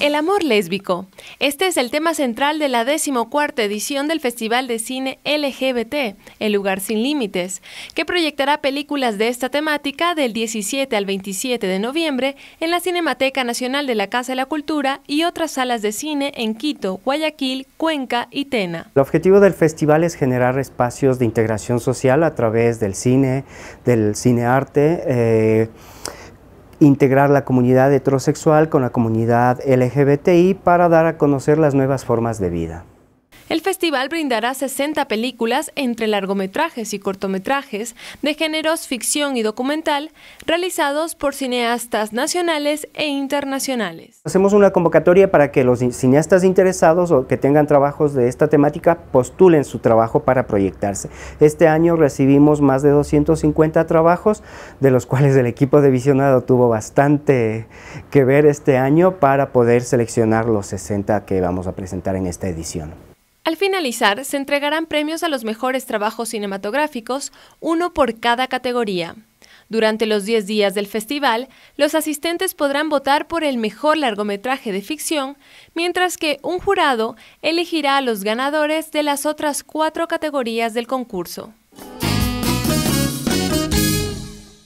El amor lésbico. Este es el tema central de la decimocuarta edición del Festival de Cine LGBT, El Lugar Sin Límites, que proyectará películas de esta temática del 17 al 27 de noviembre en la Cinemateca Nacional de la Casa de la Cultura y otras salas de cine en Quito, Guayaquil, Cuenca y Tena. El objetivo del festival es generar espacios de integración social a través del cine, del cinearte, eh, integrar la comunidad heterosexual con la comunidad LGBTI para dar a conocer las nuevas formas de vida. El festival brindará 60 películas entre largometrajes y cortometrajes de géneros ficción y documental realizados por cineastas nacionales e internacionales. Hacemos una convocatoria para que los cineastas interesados o que tengan trabajos de esta temática postulen su trabajo para proyectarse. Este año recibimos más de 250 trabajos, de los cuales el equipo de visionado tuvo bastante que ver este año para poder seleccionar los 60 que vamos a presentar en esta edición. Al finalizar, se entregarán premios a los mejores trabajos cinematográficos, uno por cada categoría. Durante los 10 días del festival, los asistentes podrán votar por el mejor largometraje de ficción, mientras que un jurado elegirá a los ganadores de las otras cuatro categorías del concurso.